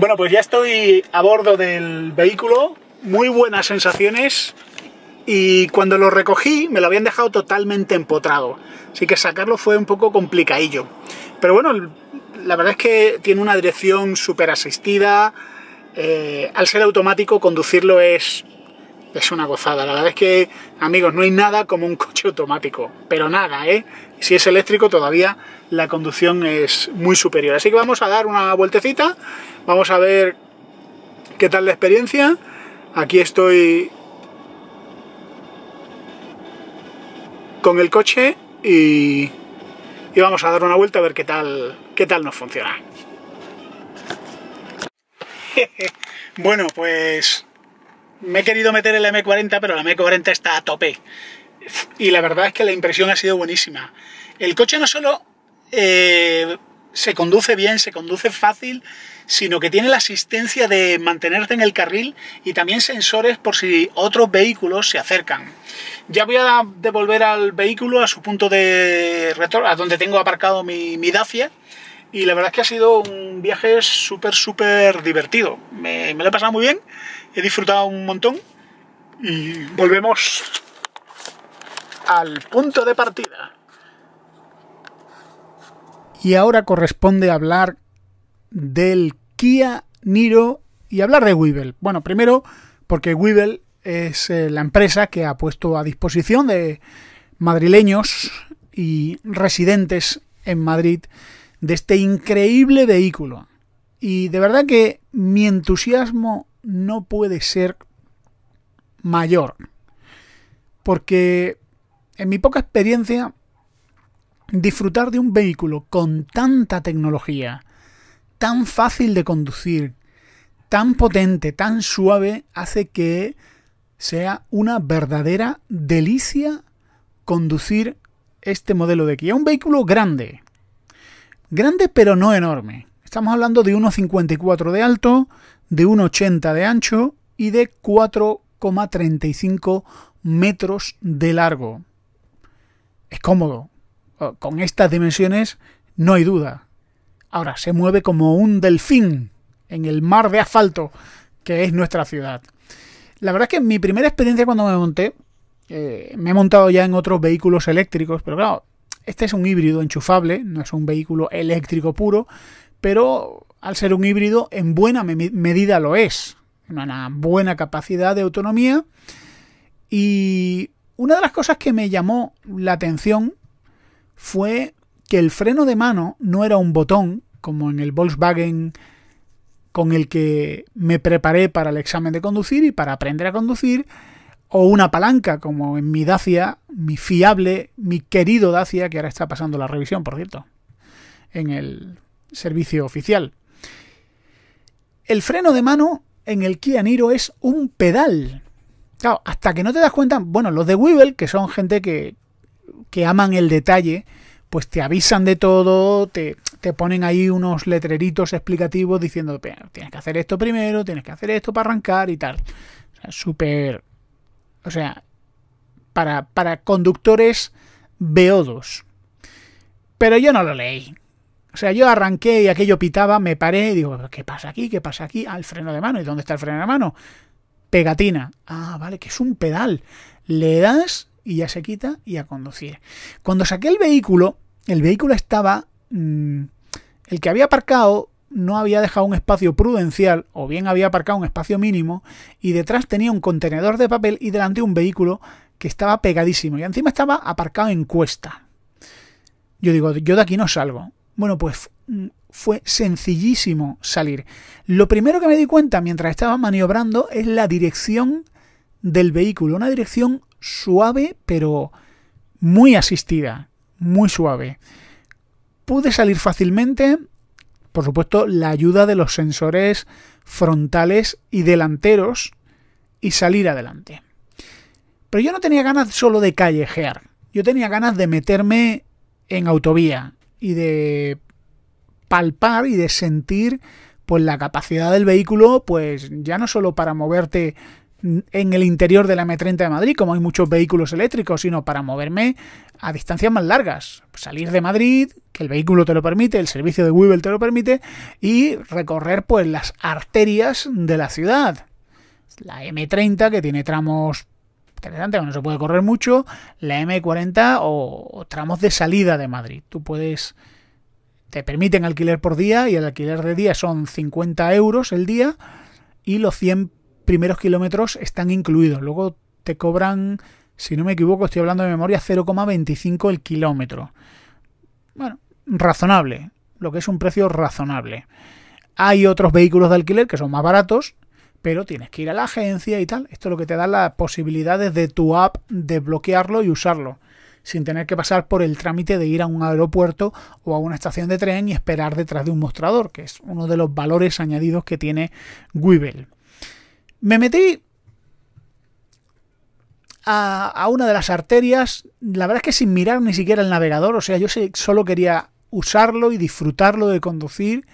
Bueno, pues ya estoy a bordo del vehículo, muy buenas sensaciones y cuando lo recogí me lo habían dejado totalmente empotrado, así que sacarlo fue un poco complicadillo. Pero bueno, la verdad es que tiene una dirección súper asistida, eh, al ser automático conducirlo es es una gozada. La verdad es que, amigos, no hay nada como un coche automático, pero nada, ¿eh? Si es eléctrico todavía la conducción es muy superior. Así que vamos a dar una vueltecita, vamos a ver qué tal la experiencia. Aquí estoy con el coche y, y vamos a dar una vuelta a ver qué tal, qué tal nos funciona. bueno, pues me he querido meter el M40, pero la M40 está a tope. Y la verdad es que la impresión ha sido buenísima. El coche no solo eh, se conduce bien, se conduce fácil, sino que tiene la asistencia de mantenerte en el carril y también sensores por si otros vehículos se acercan. Ya voy a devolver al vehículo a su punto de retorno, a donde tengo aparcado mi, mi Dacia y la verdad es que ha sido un viaje súper, súper divertido. Me, lo he pasado muy bien, he disfrutado un montón y volvemos al punto de partida. Y ahora corresponde hablar del Kia Niro y hablar de Weevil. Bueno, primero porque Weevil es eh, la empresa que ha puesto a disposición de madrileños y residentes en Madrid de este increíble vehículo. Y de verdad que mi entusiasmo no puede ser mayor. Porque en mi poca experiencia, disfrutar de un vehículo con tanta tecnología, tan fácil de conducir, tan potente, tan suave, hace que sea una verdadera delicia conducir este modelo de Kia. Un vehículo grande, Grande pero no enorme. Estamos hablando de 1,54 de alto, de 1,80 de ancho y de 4,35 metros de largo. Es cómodo. Oh, con estas dimensiones no hay duda. Ahora se mueve como un delfín en el mar de asfalto que es nuestra ciudad. La verdad es que mi primera experiencia cuando me monté, eh, me he montado ya en otros vehículos eléctricos, pero claro, este es un híbrido enchufable, no es un vehículo eléctrico puro, pero al ser un híbrido en buena medida lo es. Una buena capacidad de autonomía. Y una de las cosas que me llamó la atención fue que el freno de mano no era un botón, como en el Volkswagen con el que me preparé para el examen de conducir y para aprender a conducir, o una palanca, como en mi Dacia, mi fiable, mi querido Dacia, que ahora está pasando la revisión, por cierto, en el servicio oficial. El freno de mano en el Kia Niro es un pedal. Claro, hasta que no te das cuenta, bueno, los de Weevil, que son gente que, aman el detalle, pues te avisan de todo, te, te, ponen ahí unos letreritos explicativos diciendo, tienes que hacer esto primero, tienes que hacer esto para arrancar y tal. O sea, súper o sea, para, para conductores beodos. Pero yo no lo leí. O sea, yo arranqué y aquello pitaba, me paré y digo, ¿qué pasa aquí? ¿Qué pasa aquí? Al freno de mano. ¿Y dónde está el freno de mano? Pegatina. Ah, vale, que es un pedal. Le das y ya se quita y a conducir. Cuando saqué el vehículo, el vehículo estaba... Mm, el que había aparcado no había dejado un espacio prudencial o bien había aparcado un espacio mínimo y detrás tenía un contenedor de papel y delante un vehículo que estaba pegadísimo y encima estaba aparcado en cuesta. Yo digo, yo de aquí no salgo. Bueno, pues mm, fue sencillísimo salir. Lo primero que me di cuenta mientras estaba maniobrando es la dirección del vehículo, una dirección suave pero muy asistida, muy suave. Pude salir fácilmente, por supuesto, la ayuda de los sensores frontales y delanteros y salir adelante. Pero yo no tenía ganas solo de callejear, yo tenía ganas de meterme en autovía y de palpar y de sentir pues la capacidad del vehículo pues ya no solo para moverte en el interior de la M30 de Madrid, como hay muchos vehículos eléctricos, sino para moverme a distancias más largas. Salir de Madrid, que el vehículo te lo permite, el servicio de Google te lo permite, y recorrer pues las arterias de la ciudad. La M30, que tiene tramos interesantes, no se puede correr mucho, la M40 o, o tramos de salida de Madrid. Tú puedes... Te permiten alquiler por día y el alquiler de día son 50 euros el día y los 100 primeros kilómetros están incluidos. Luego te cobran, si no me equivoco, estoy hablando de memoria, 0,25 el kilómetro. Bueno, razonable, lo que es un precio razonable. Hay otros vehículos de alquiler que son más baratos, pero tienes que ir a la agencia y tal. Esto es lo que te da las posibilidades de tu app de bloquearlo y usarlo, sin tener que pasar por el trámite de ir a un aeropuerto o a una estación de tren y esperar detrás de un mostrador, que es uno de los valores añadidos que tiene Weevil. Me metí a, una de las arterias, la verdad es que sin mirar ni siquiera el navegador, o sea, yo solo quería usarlo y disfrutarlo de conducir.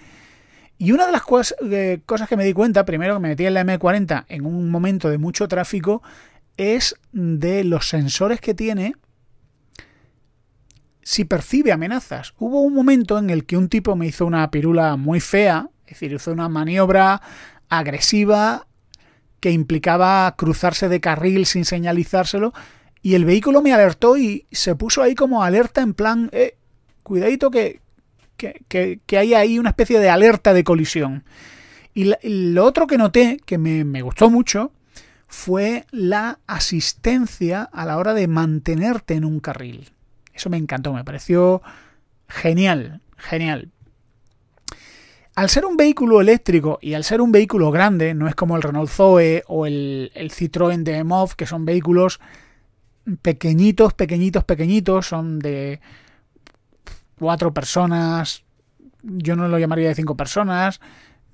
Y una de las cosas, eh, cosas que me di cuenta, primero que me metí en la M40 en un momento de mucho tráfico, es de los sensores que tiene si percibe amenazas. Hubo un momento en el que un tipo me hizo una pirula muy fea, es decir, hizo una maniobra agresiva que implicaba cruzarse de carril sin señalizárselo, y el vehículo me alertó y se puso ahí como alerta en plan, eh, cuidadito que, que, que, hay ahí una especie de alerta de colisión. Y, lo otro que noté, que me, me gustó mucho, fue la asistencia a la hora de mantenerte en un carril. Eso me encantó, me pareció genial, genial. Al ser un vehículo eléctrico y al ser un vehículo grande, no es como el Renault Zoe o el, el Citroën DMOV, que son vehículos pequeñitos, pequeñitos, pequeñitos, son de cuatro personas, yo no lo llamaría de cinco personas,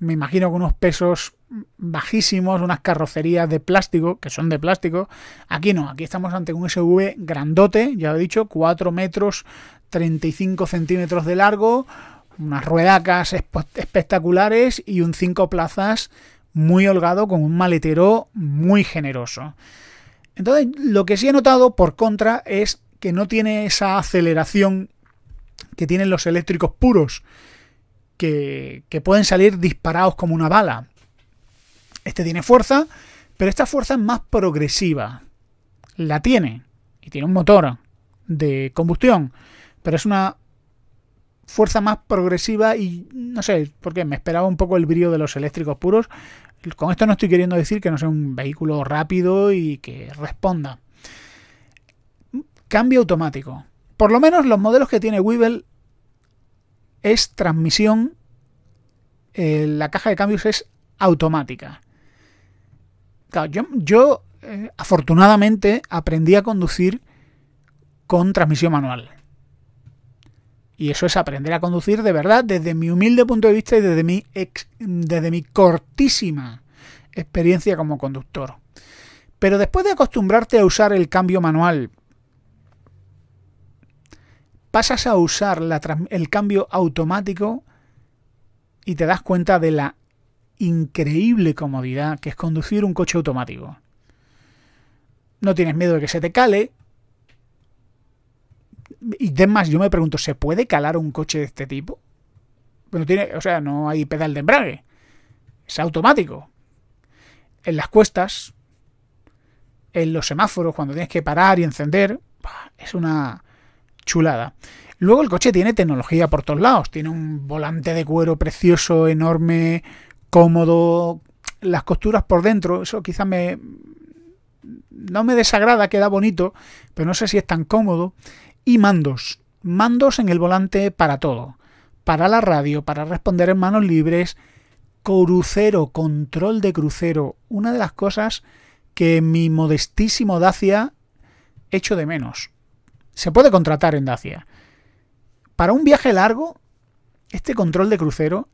me imagino con unos pesos bajísimos, unas carrocerías de plástico, que son de plástico. Aquí no, aquí estamos ante un SUV grandote, ya lo he dicho, 4 metros 35 centímetros de largo, unas ruedacas espectaculares y un 5 plazas muy holgado con un maletero muy generoso. Entonces, lo que sí he notado por contra es que no tiene esa aceleración que tienen los eléctricos puros, que, que pueden salir disparados como una bala. Este tiene fuerza, pero esta fuerza es más progresiva. La tiene, y tiene un motor de combustión, pero es una fuerza más progresiva y no sé, por qué me esperaba un poco el brillo de los eléctricos puros. Con esto no estoy queriendo decir que no sea un vehículo rápido y que responda. Cambio automático. Por lo menos los modelos que tiene Weevil es transmisión. Eh, la caja de cambios es automática. yo, eh, afortunadamente aprendí a conducir con transmisión manual. Y eso es aprender a conducir de verdad desde mi humilde punto de vista y desde mi, desde mi cortísima experiencia como conductor. Pero después de acostumbrarte a usar el cambio manual, pasas a usar la, el cambio automático y te das cuenta de la increíble comodidad que es conducir un coche automático. No tienes miedo de que se te cale, y además, yo me pregunto, ¿se puede calar un coche de este tipo? tiene, o sea, no hay pedal de embrague. Es automático. En las cuestas, en los semáforos, cuando tienes que parar y encender, es una chulada. Luego el coche tiene tecnología por todos lados. Tiene un volante de cuero precioso, enorme, cómodo. Las costuras por dentro, eso quizás me... No me desagrada, queda bonito, pero no sé si es tan cómodo y mandos. Mandos en el volante para todo. Para la radio, para responder en manos libres, crucero, control de crucero. Una de las cosas que mi modestísimo Dacia echo de menos. Se puede contratar en Dacia. Para un viaje largo, este control de crucero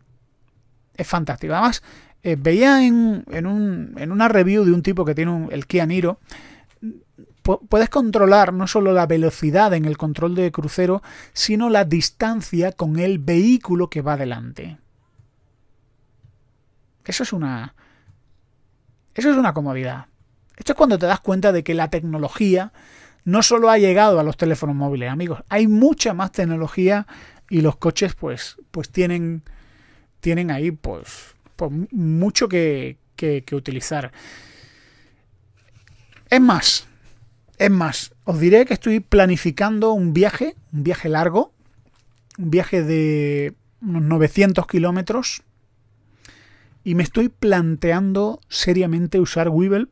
es fantástico. Además, eh, veía en, una review de un tipo que tiene el Kia Niro puedes controlar no solo la velocidad en el control de crucero, sino la distancia con el vehículo que va adelante. Eso es una. Eso es una comodidad. Esto es cuando te das cuenta de que la tecnología no solo ha llegado a los teléfonos móviles, amigos. Hay mucha más tecnología y los coches, pues, pues tienen. Tienen ahí, pues, pues mucho que, que utilizar. Es más, es más, os diré que estoy planificando un viaje, un viaje largo, un viaje de unos 900 kilómetros, y me estoy planteando seriamente usar Weevil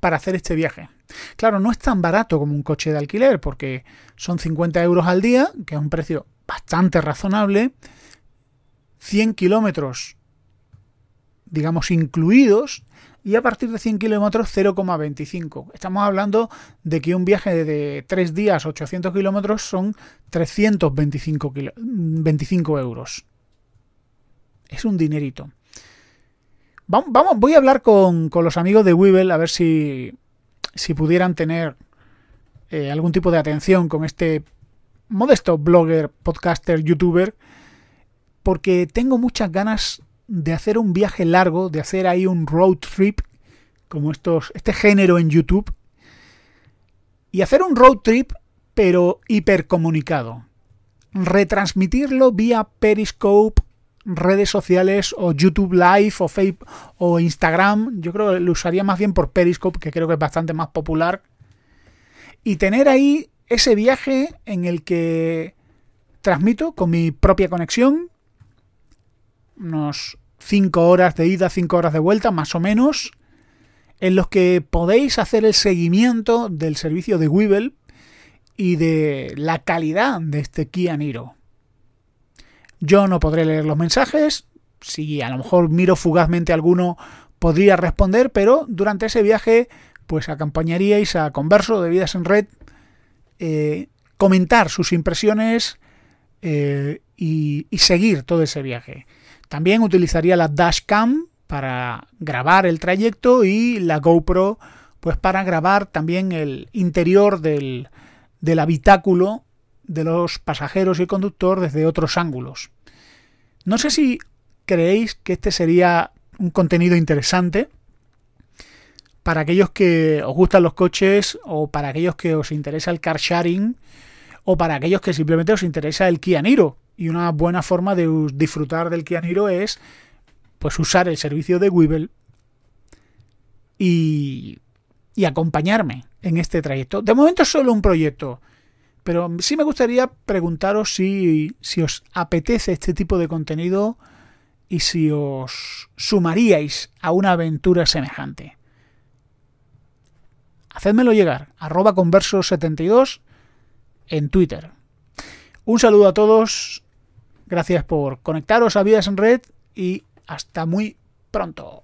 para hacer este viaje. Claro, no es tan barato como un coche de alquiler, porque son 50 euros al día, que es un precio bastante razonable, 100 kilómetros, digamos, incluidos, y a partir de 100 kilómetros 0,25. Estamos hablando de que un viaje de 3 días, 800 kilómetros, son 325 euros. Es un dinerito. Vamos, voy a hablar con, los amigos de Weevil a ver si, si pudieran tener eh, algún tipo de atención con este modesto blogger, podcaster, youtuber, porque tengo muchas ganas de hacer un viaje largo, de hacer ahí un road trip, como estos, este género en YouTube, y hacer un road trip, pero hipercomunicado. Retransmitirlo vía Periscope, redes sociales, o YouTube Live, o, Facebook, o Instagram. Yo creo que lo usaría más bien por Periscope, que creo que es bastante más popular. Y tener ahí ese viaje en el que transmito con mi propia conexión, nos 5 horas de ida, 5 horas de vuelta, más o menos, en los que podéis hacer el seguimiento del servicio de Weevil y de la calidad de este Kia Niro. Yo no podré leer los mensajes, si a lo mejor miro fugazmente alguno podría responder, pero durante ese viaje pues acompañaríais a Converso de Vidas en Red, eh, comentar sus impresiones eh, y seguir todo ese viaje. También utilizaría la dashcam para grabar el trayecto y la GoPro pues para grabar también el interior del, habitáculo de los pasajeros y el conductor desde otros ángulos. No sé si creéis que este sería un contenido interesante para aquellos que os gustan los coches o para aquellos que os interesa el car sharing o para aquellos que simplemente os interesa el Kia Niro, y una buena forma de disfrutar del kianiro es pues usar el servicio de Weevil y, acompañarme en este trayecto. De momento es solo un proyecto, pero sí me gustaría preguntaros si, si os apetece este tipo de contenido y si os sumaríais a una aventura semejante. Hacedmelo llegar, arroba converso72 en Twitter. Un saludo a todos, gracias por conectaros a vías en Red y hasta muy pronto.